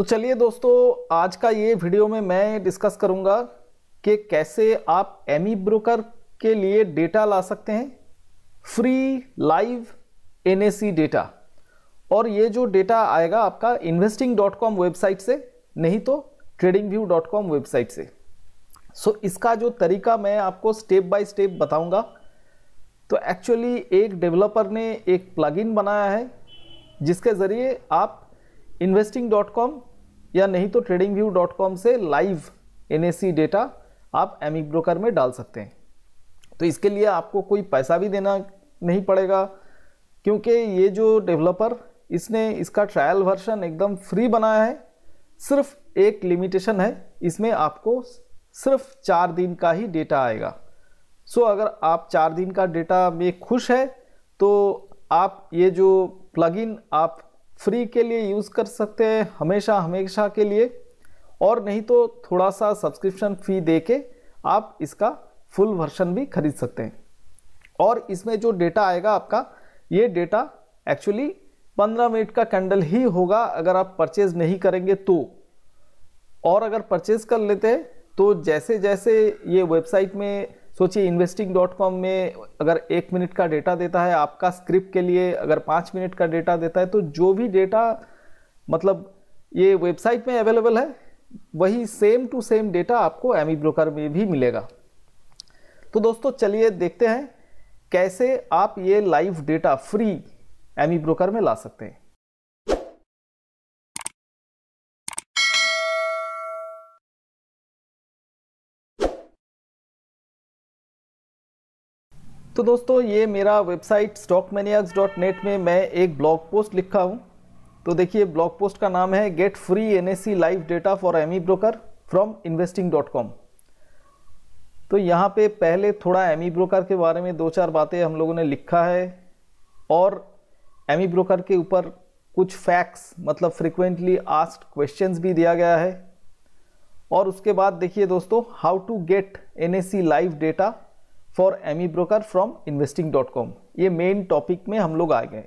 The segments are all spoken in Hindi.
तो चलिए दोस्तों आज का ये वीडियो में मैं डिस्कस करूंगा कि कैसे आप एम ब्रोकर e के लिए डेटा ला सकते हैं फ्री लाइव एन डेटा और ये जो डेटा आएगा आपका इन्वेस्टिंग डॉट कॉम वेबसाइट से नहीं तो trading view dot com website से सो so, इसका जो तरीका मैं आपको स्टेप बाय स्टेप बताऊंगा तो एक्चुअली एक डेवलपर ने एक प्लगइन बनाया है जिसके ज़रिए आप इन्वेस्टिंग डॉट कॉम या नहीं तो ट्रेडिंग व्यू डॉट कॉम से लाइव एन डेटा आप एमिक ब्रोकर में डाल सकते हैं तो इसके लिए आपको कोई पैसा भी देना नहीं पड़ेगा क्योंकि ये जो डेवलपर इसने इसका ट्रायल वर्शन एकदम फ्री बनाया है सिर्फ एक लिमिटेशन है इसमें आपको सिर्फ चार दिन का ही डेटा आएगा सो अगर आप चार दिन का डेटा में खुश है तो आप ये जो प्लगइन आप फ्री के लिए यूज़ कर सकते हैं हमेशा हमेशा के लिए और नहीं तो थोड़ा सा सब्सक्रिप्शन फ़ी दे के आप इसका फुल वर्शन भी खरीद सकते हैं और इसमें जो डेटा आएगा आपका ये डेटा एक्चुअली 15 मिनट का कैंडल ही होगा अगर आप परचेज़ नहीं करेंगे तो और अगर परचेज़ कर लेते हैं तो जैसे जैसे ये वेबसाइट में सोचिए इन्वेस्टिंग डॉट कॉम में अगर एक मिनट का डेटा देता है आपका स्क्रिप्ट के लिए अगर पाँच मिनट का डेटा देता है तो जो भी डेटा मतलब ये वेबसाइट में अवेलेबल है वही सेम टू सेम डेटा आपको एमी ब्रोकर में भी मिलेगा तो दोस्तों चलिए देखते हैं कैसे आप ये live data free AmiBroker में ला सकते हैं तो दोस्तों ये मेरा वेबसाइट स्टॉक में मैं एक ब्लॉग पोस्ट लिखा हूँ तो देखिए ब्लॉग पोस्ट का नाम है get free N S C live data for AmiBroker from investing dot com तो यहाँ पे पहले थोड़ा एम ई ब्रोकर के बारे में दो चार बातें हम लोगों ने लिखा है और एम ई ब्रोकर के ऊपर कुछ फैक्ट्स मतलब फ्रिक्वेंटली आस्ड क्वेश्चन भी दिया गया है और उसके बाद देखिए दोस्तों how to get N S C live data for AmiBroker from investing dot com ये मेन टॉपिक में हम लोग आ गए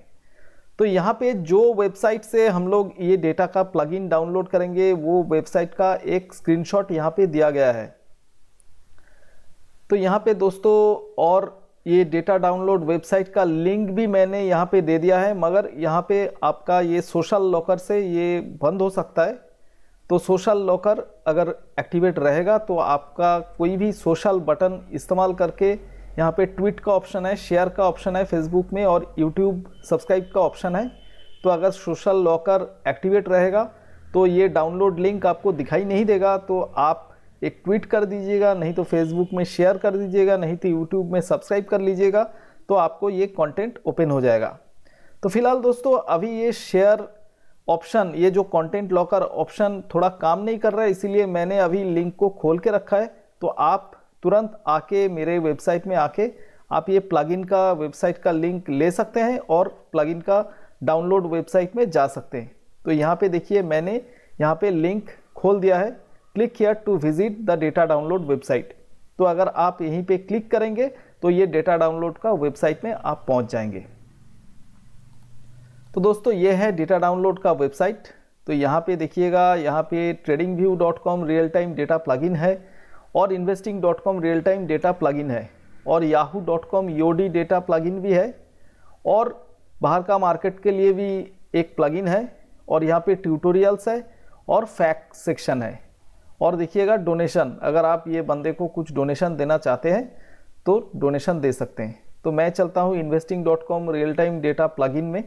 तो यहाँ पे जो वेबसाइट से हम लोग ये डेटा का प्लगइन डाउनलोड करेंगे वो वेबसाइट का एक स्क्रीनशॉट यहाँ पे दिया गया है तो यहाँ पे दोस्तों और ये डेटा डाउनलोड वेबसाइट का लिंक भी मैंने यहाँ पे दे दिया है मगर यहाँ पे आपका ये सोशल लॉकर से ये बंद हो सकता है तो सोशल लॉकर अगर एक्टिवेट रहेगा तो आपका कोई भी सोशल बटन इस्तेमाल करके यहाँ पे ट्वीट का ऑप्शन है शेयर का ऑप्शन है फेसबुक में और यूट्यूब सब्सक्राइब का ऑप्शन है तो अगर सोशल लॉकर एक्टिवेट रहेगा तो ये डाउनलोड लिंक आपको दिखाई नहीं देगा तो आप एक ट्वीट कर दीजिएगा नहीं तो फेसबुक में शेयर कर दीजिएगा नहीं तो यूट्यूब में सब्सक्राइब कर लीजिएगा तो आपको ये कंटेंट ओपन हो जाएगा तो फिलहाल दोस्तों अभी ये शेयर ऑप्शन ये जो कंटेंट लॉकर ऑप्शन थोड़ा काम नहीं कर रहा है इसीलिए मैंने अभी लिंक को खोल के रखा है तो आप तुरंत आके मेरे वेबसाइट में आके आप ये प्लगइन का वेबसाइट का लिंक ले सकते हैं और प्लगइन का डाउनलोड वेबसाइट में जा सकते हैं तो यहाँ पे देखिए मैंने यहाँ पे लिंक खोल दिया है click here to visit the data download website तो अगर आप यहीं पे क्लिक करेंगे तो ये डेटा डाउनलोड का वेबसाइट में आप पहुँच जाएंगे तो दोस्तों ये है डेटा डाउनलोड का वेबसाइट तो यहाँ पे देखिएगा यहाँ पे trading view dot com real time data plugin है और investing dot com real time data plugin है और Yahoo dot com EOD data plugin भी है और बाहर का मार्केट के लिए भी एक प्लगइन है और यहाँ पे ट्यूटोरियल्स है और फैक्ट सेक्शन है और देखिएगा डोनेशन अगर आप ये बंदे को कुछ डोनेशन देना चाहते हैं तो डोनेशन दे सकते हैं तो मैं चलता हूँ investing dot com real time data plugin में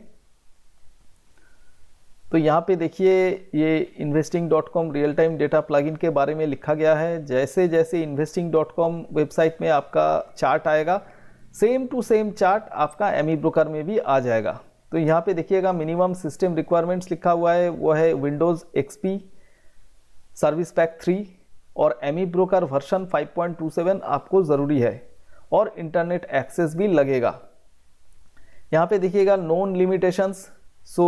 तो यहाँ पे देखिए ये investing dot com real time data plugin के बारे में लिखा गया है जैसे जैसे इन्वेस्टिंग डॉट कॉम वेबसाइट में आपका चार्ट आएगा सेम टू सेम चार्ट आपका एम ब्रोकर e में भी आ जाएगा तो यहाँ पे देखिएगा मिनिमम सिस्टम रिक्वायरमेंट्स लिखा हुआ है वो है Windows XP service pack three और ई ब्रोकर वर्शन 5.27 आपको ज़रूरी है और इंटरनेट एक्सेस भी लगेगा यहाँ पे देखिएगा non limitations so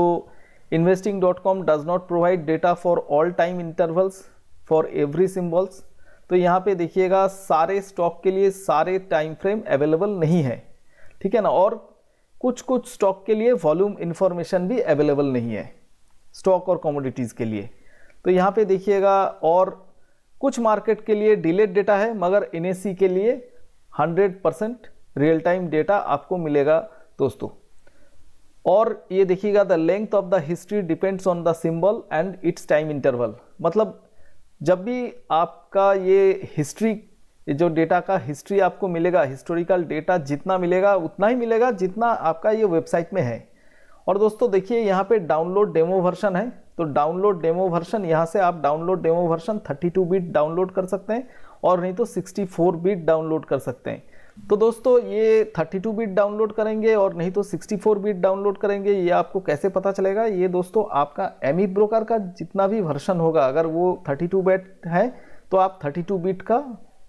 investing.com does not provide data for all time intervals for every symbols तो यहाँ पे देखिएगा सारे स्टॉक के लिए सारे टाइम फ्रेम अवेलेबल नहीं है ठीक है ना और कुछ कुछ स्टॉक के लिए वॉल्यूम इन्फॉर्मेशन भी अवेलेबल नहीं है स्टॉक और कॉमोडिटीज़ के लिए तो यहाँ पे देखिएगा और कुछ मार्केट के लिए डिलेड डेटा है मगर एन के लिए 100 परसेंट रियल टाइम डेटा आपको मिलेगा दोस्तों और ये देखिएगा the length of the history depends on the symbol and its time interval मतलब जब भी आपका ये हिस्ट्री जो डेटा का हिस्ट्री आपको मिलेगा हिस्टोरिकल डेटा जितना मिलेगा उतना ही मिलेगा जितना आपका ये वेबसाइट में है और दोस्तों देखिए यहाँ पे डाउनलोड डेमो वर्शन है तो डाउनलोड डेमो वर्शन यहाँ से आप download demo version 32 bit download कर सकते हैं और नहीं तो 64 बिट डाउनलोड कर सकते हैं तो दोस्तों ये 32 बिट डाउनलोड करेंगे और नहीं तो 64 बिट डाउनलोड करेंगे ये आपको कैसे पता चलेगा ये दोस्तों आपका एम ब्रोकर का जितना भी वर्षन होगा अगर वो 32 बिट है तो आप 32 बिट का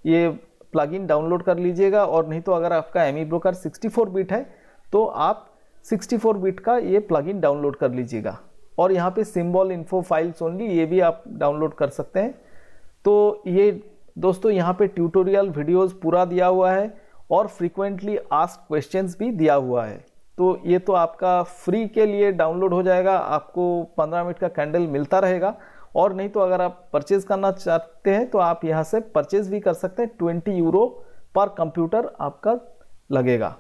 ये प्लगइन डाउनलोड कर लीजिएगा और नहीं तो अगर आपका एम ब्रोकर 64 बिट है तो आप 64 बिट का ये प्लगइन डाउनलोड कर लीजिएगा और यहाँ पर सिम्बॉल इन्फो फाइल्स ओनली ये भी आप डाउनलोड कर सकते हैं तो ये दोस्तों यहाँ पर ट्यूटोरियल वीडियोज़ पूरा दिया हुआ है और फ्रीक्वेंटली आस्क क्वेश्चंस भी दिया हुआ है तो ये तो आपका फ्री के लिए डाउनलोड हो जाएगा आपको 15 मिनट का कैंडल मिलता रहेगा और नहीं तो अगर आप परचेज़ करना चाहते हैं तो आप यहाँ से परचेज़ भी कर सकते हैं ट्वेंटी यूरो पर कंप्यूटर आपका लगेगा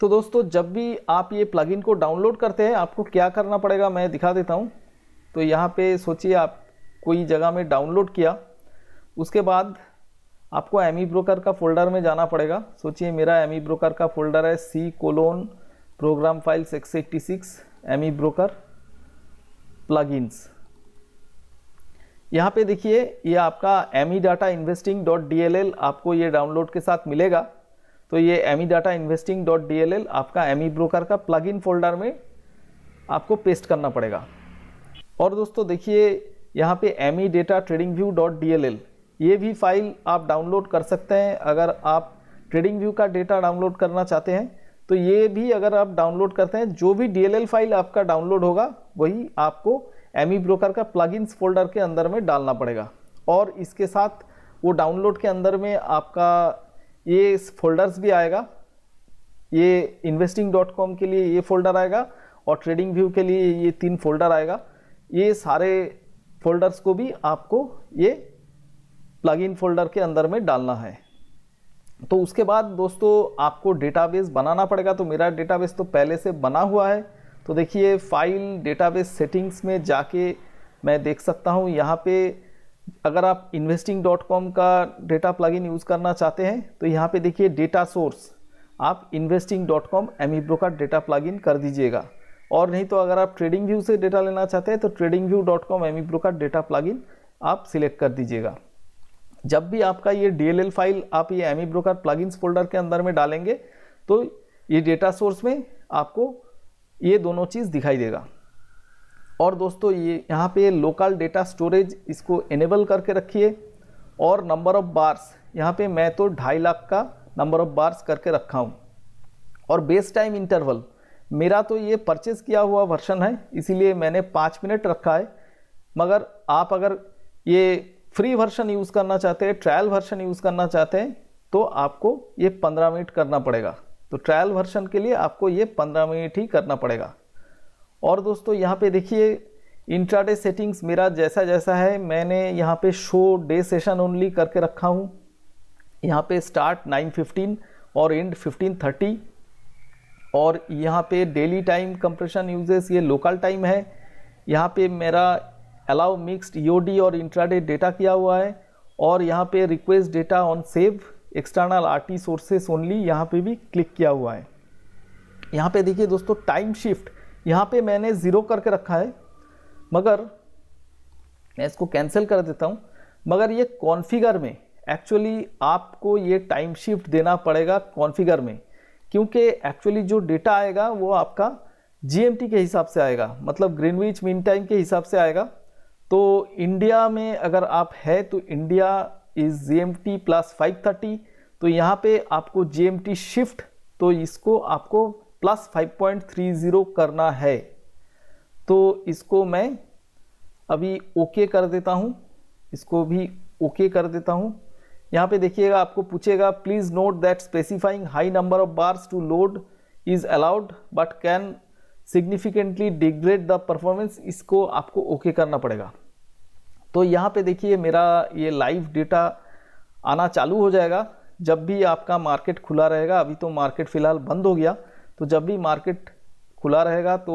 तो दोस्तों जब भी आप ये प्लगइन को डाउनलोड करते हैं आपको क्या करना पड़ेगा मैं दिखा देता हूँ तो यहाँ पे सोचिए आप कोई जगह में डाउनलोड किया उसके बाद आपको ई ब्रोकर e का फोल्डर में जाना पड़ेगा सोचिए मेरा ई ब्रोकर e का फोल्डर है C colon program files x eighty six AmiBroker plugins यहाँ पे देखिए ये आपका E data investing dot D L L आपको ये डाउनलोड के साथ मिलेगा तो ये E data investing dot D L L आपका ई ब्रोकर e का प्लग इन फोल्डर में आपको पेस्ट करना पड़ेगा और दोस्तों देखिए यहाँ पे E data trading view dot D L L ये भी फाइल आप डाउनलोड कर सकते हैं अगर आप ट्रेडिंग व्यू का डेटा डाउनलोड करना चाहते हैं तो ये भी अगर आप डाउनलोड करते हैं जो भी डी फाइल आपका डाउनलोड होगा वही आपको एम ब्रोकर e का प्लगइन्स फोल्डर के अंदर में डालना पड़ेगा और इसके साथ वो डाउनलोड के अंदर में आपका ये फोल्डर्स भी आएगा ये इन्वेस्टिंग डॉट कॉम के लिए ये फोल्डर आएगा और ट्रेडिंग व्यू के लिए ये तीन फोल्डर आएगा ये सारे फोल्डर्स को भी आपको ये प्लगइन फोल्डर के अंदर में डालना है तो उसके बाद दोस्तों आपको डेटाबेस बनाना पड़ेगा तो मेरा डेटाबेस तो पहले से बना हुआ है तो देखिए फाइल डेटाबेस सेटिंग्स में जाके मैं देख सकता हूँ यहाँ पे अगर आप इन्वेस्टिंग डॉट कॉम का डेटा प्लगइन यूज़ करना चाहते हैं तो यहाँ पे देखिए डेटा सोर्स आप इन्वेस्टिंग डॉट कॉम ई का डेटा प्लगइन कर दीजिएगा और नहीं तो अगर आप ट्रेडिंग व्यू से डेटा लेना चाहते हैं तो trading view dot com E का डेटा प्लगइन आप सिलेक्ट कर दीजिएगा जब भी आपका ये डी फाइल आप ये एमी ब्रोकर प्लगइन्स फोल्डर के अंदर में डालेंगे तो ये डेटा सोर्स में आपको ये दोनों चीज़ दिखाई देगा और दोस्तों ये यहाँ पे लोकल डेटा स्टोरेज इसको इनेबल करके रखिए और नंबर ऑफ़ बार्स यहाँ पे मैं तो ढाई लाख का नंबर ऑफ़ बार्स करके रखा हूँ और बेस टाइम इंटरवल मेरा तो ये परचेज़ किया हुआ वर्शन है इसीलिए मैंने पाँच मिनट रखा है मगर आप अगर ये फ्री वर्शन यूज़ करना चाहते हैं ट्रायल वर्शन यूज़ करना चाहते हैं तो आपको ये पंद्रह मिनट करना पड़ेगा तो ट्रायल वर्शन के लिए आपको ये पंद्रह मिनट ही करना पड़ेगा और दोस्तों यहाँ पे देखिए इंट्राडे सेटिंग्स मेरा जैसा जैसा है मैंने यहाँ पे शो डे सेशन ओनली करके रखा हूँ यहाँ पे स्टार्ट 9:15 और एंड 15:30 और यहाँ पे डेली टाइम कंप्रेशन यूजेस ये लोकल टाइम है यहाँ पे मेरा अलाउ मिक्सड ईओडी और इंट्राडे डेटा किया हुआ है और यहाँ पे request data on save external R T sources only यहाँ पे भी क्लिक किया हुआ है यहाँ पे देखिए दोस्तों टाइम शिफ्ट यहाँ पे मैंने ज़ीरो करके रखा है मगर मैं इसको कैंसिल कर देता हूँ मगर ये कॉन्फ़िगर में एक्चुअली आपको ये टाइम शिफ्ट देना पड़ेगा कॉन्फ़िगर में क्योंकि एक्चुअली जो डेटा आएगा वो आपका जीएमटी के हिसाब से आएगा मतलब ग्रीनविच मीन टाइम के हिसाब से आएगा तो इंडिया में अगर आप है तो India is G M T plus five thirty तो यहाँ पे आपको जे एम टी शिफ्ट तो इसको आपको plus five point three zero करना है तो इसको मैं अभी ओके कर देता हूँ इसको भी ओके कर देता हूँ यहाँ पे देखिएगा आपको पूछेगा please note that specifying high number of bars to load is allowed but can significantly degrade the performance इसको आपको ओके okay करना पड़ेगा तो यहाँ पे देखिए मेरा ये लाइव डेटा आना चालू हो जाएगा जब भी आपका मार्केट खुला रहेगा अभी तो मार्केट फ़िलहाल बंद हो गया तो जब भी मार्केट खुला रहेगा तो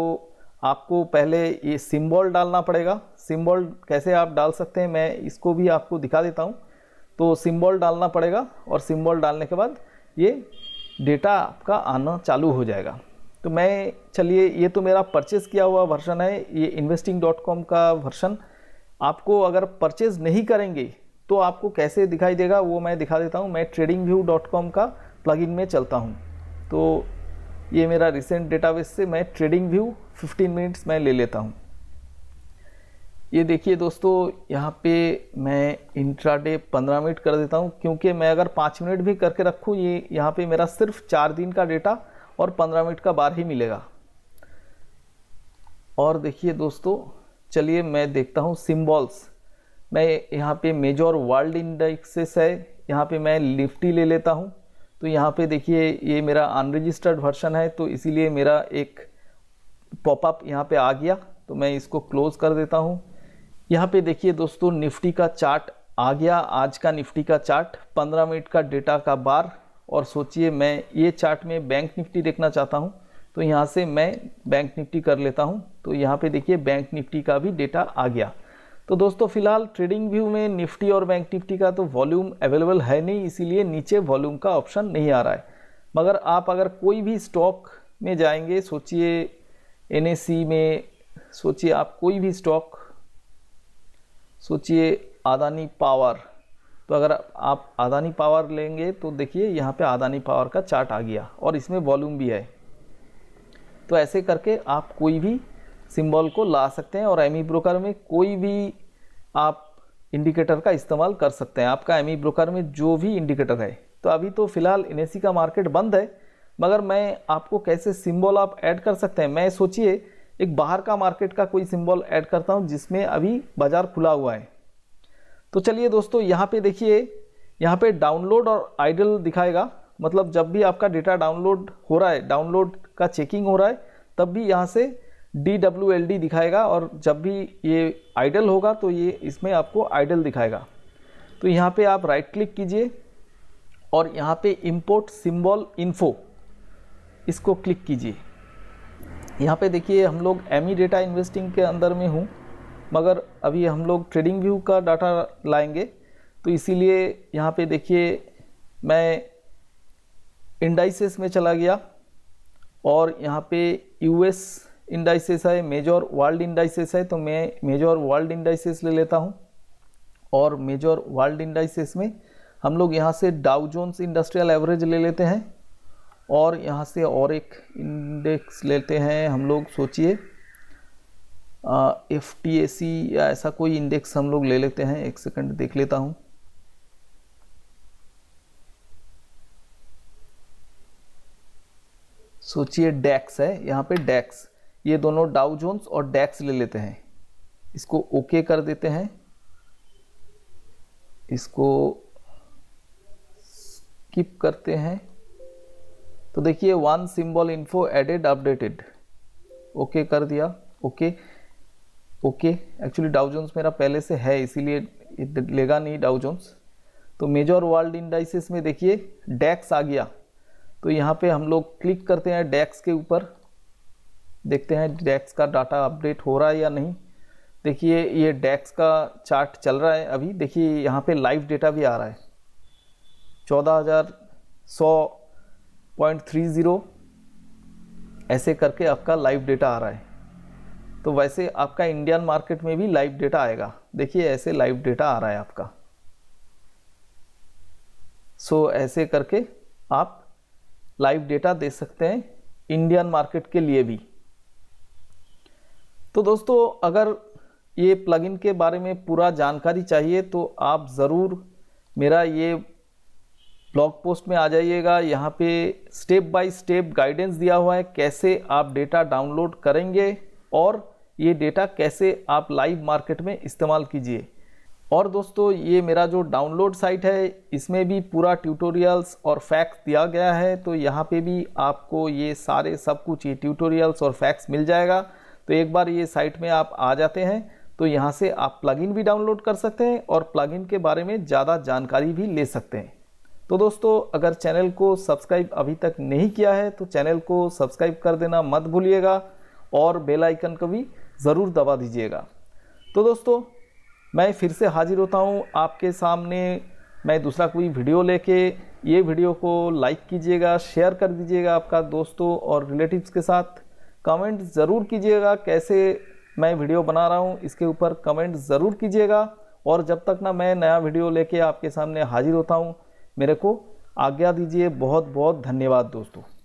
आपको पहले ये सिम्बॉल डालना पड़ेगा सिम्बॉल कैसे आप डाल सकते हैं मैं इसको भी आपको दिखा देता हूँ तो सिम्बॉल डालना पड़ेगा और सिम्बॉल डालने के बाद ये डेटा आपका आना चालू हो जाएगा तो मैं चलिए ये तो मेरा परचेज़ किया हुआ वर्सन है ये इन्वेस्टिंग डॉट कॉम का वर्सन आपको अगर परचेज़ नहीं करेंगे तो आपको कैसे दिखाई देगा वो मैं दिखा देता हूँ मैं ट्रेडिंग व्यू डॉट कॉम का प्लगइन में चलता हूँ तो ये मेरा रिसेंट डेटाबेस से मैं ट्रेडिंग व्यू 15 मिनट्स मैं ले लेता हूँ ये देखिए दोस्तों यहाँ पे मैं इंट्राडे 15 मिनट कर देता हूँ क्योंकि मैं अगर पाँच मिनट भी करके रखूँ ये यहाँ पे मेरा सिर्फ चार दिन का डेटा और 15 मिनट का बार ही मिलेगा और देखिए दोस्तों चलिए मैं देखता हूँ सिम्बॉल्स मैं यहाँ पे मेजर वर्ल्ड इंडेक्सेस है यहाँ पे मैं निफ्टी ले लेता हूँ तो यहाँ पे देखिए ये मेरा अनरजिस्टर्ड वर्शन है तो इसीलिए मेरा एक पॉपअप यहाँ पे आ गया तो मैं इसको क्लोज कर देता हूँ यहाँ पे देखिए दोस्तों निफ्टी का चार्ट आ गया आज का निफ्टी का चार्ट 15 मिनट का डेटा का बार और सोचिए मैं ये चार्ट में बैंक निफ्टी देखना चाहता हूँ तो यहाँ से मैं बैंक निफ्टी कर लेता हूँ तो यहाँ पे देखिए बैंक निफ्टी का भी डेटा आ गया तो दोस्तों फिलहाल ट्रेडिंग व्यू में निफ्टी और बैंक निफ्टी का तो वॉल्यूम अवेलेबल है नहीं इसीलिए नीचे वॉल्यूम का ऑप्शन नहीं आ रहा है मगर आप अगर कोई भी स्टॉक में जाएंगे सोचिए एन में सोचिए आप कोई भी स्टॉक सोचिए आदानी पावर तो अगर आप आदानी पावर लेंगे तो देखिए यहाँ पे आदानी पावर का चार्ट आ गया और इसमें वॉल्यूम भी है तो ऐसे करके आप कोई भी सिंबल को ला सकते हैं और एमी ब्रोकर में कोई भी आप इंडिकेटर का इस्तेमाल कर सकते हैं आपका एमी ब्रोकर में जो भी इंडिकेटर है तो अभी तो फ़िलहाल एन का मार्केट बंद है मगर मैं आपको कैसे सिम्बॉल आप ऐड कर सकते हैं मैं सोचिए एक बाहर का मार्केट का कोई सिम्बॉल ऐड करता हूँ जिसमें अभी बाज़ार खुला हुआ है तो चलिए दोस्तों यहाँ पे देखिए यहाँ पे डाउनलोड और आइडल दिखाएगा मतलब जब भी आपका डेटा डाउनलोड हो रहा है डाउनलोड का चेकिंग हो रहा है तब भी यहाँ से डी डब्ल्यू एल डी दिखाएगा और जब भी ये आइडल होगा तो ये इसमें आपको आइडल दिखाएगा तो यहाँ पे आप राइट क्लिक कीजिए और यहाँ पे इंपोर्ट सिंबल इन्फो इसको क्लिक कीजिए यहाँ पे देखिए हम लोग एमी डेटा इन्वेस्टिंग के अंदर में हूँ मगर अभी हम लोग ट्रेडिंग व्यू का डाटा लाएंगे तो इसीलिए यहाँ पे देखिए मैं इंडाइसेस में चला गया और यहाँ पे यूएस इंडाइसेस है मेजर वर्ल्ड इंडाइसेस है तो मैं मेजर वर्ल्ड इंडाइसेस ले लेता हूँ और मेजर वर्ल्ड इंडाइसेस में हम लोग यहाँ से डाउ जोन्स इंडस्ट्रियल एवरेज ले लेते हैं और यहाँ से और एक इंडेक्स लेते हैं हम लोग सोचिए एफ टी ए सी या ऐसा कोई इंडेक्स हम लोग ले लेते हैं एक सेकंड देख लेता हूं सोचिए डैक्स है यहां पे डैक्स ये दोनों डाउ जोन्स और डैक्स ले लेते हैं इसको ओके कर देते हैं इसको स्किप करते हैं तो देखिए one symbol info added updated okay कर दिया okay okay. Okay actually Dow Jones मेरा पहले से है इसीलिए लेगा नहीं डाउ जोन्स तो मेजर वर्ल्ड इंडाइसिस में देखिए डैक्स आ गया तो यहाँ पे हम लोग क्लिक करते हैं डैक्स के ऊपर देखते हैं डैक्स का डाटा अपडेट हो रहा है या नहीं देखिए ये डैक्स का चार्ट चल रहा है अभी देखिए यहाँ पे लाइव डेटा भी आ रहा है चौदह हज़ार सौ पॉइंट थ्री ज़ीरो ऐसे करके आपका लाइव डेटा आ रहा है तो वैसे आपका इंडियन मार्केट में भी लाइव डेटा आएगा देखिए ऐसे लाइव डेटा आ रहा है आपका सो so, ऐसे करके आप लाइव डेटा दे सकते हैं इंडियन मार्केट के लिए भी तो दोस्तों अगर ये प्लगइन के बारे में पूरा जानकारी चाहिए तो आप ज़रूर मेरा ये ब्लॉग पोस्ट में आ जाइएगा यहाँ पे स्टेप बाय स्टेप गाइडेंस दिया हुआ है कैसे आप डेटा डाउनलोड करेंगे और ये डेटा कैसे आप लाइव मार्केट में इस्तेमाल कीजिए और दोस्तों ये मेरा जो डाउनलोड साइट है इसमें भी पूरा ट्यूटोरियल्स और फैक्स दिया गया है तो यहाँ पे भी आपको ये सारे सब कुछ ये ट्यूटोरियल्स और फैक्स मिल जाएगा तो एक बार ये साइट में आप आ जाते हैं तो यहाँ से आप प्लगइन भी डाउनलोड कर सकते हैं और प्लगइन के बारे में ज़्यादा जानकारी भी ले सकते हैं तो दोस्तों अगर चैनल को सब्सक्राइब अभी तक नहीं किया है तो चैनल को सब्सक्राइब कर देना मत भूलिएगा और बेलाइकन को भी ज़रूर दबा दीजिएगा तो दोस्तों मैं फिर से हाजिर होता हूँ आपके सामने मैं दूसरा कोई वीडियो लेके ये वीडियो को लाइक कीजिएगा शेयर कर दीजिएगा आपका दोस्तों और रिलेटिव्स के साथ कमेंट ज़रूर कीजिएगा कैसे मैं वीडियो बना रहा हूँ इसके ऊपर कमेंट ज़रूर कीजिएगा और जब तक ना मैं नया वीडियो लेके आपके सामने हाजिर होता हूँ मेरे को आज्ञा दीजिए बहुत बहुत धन्यवाद दोस्तों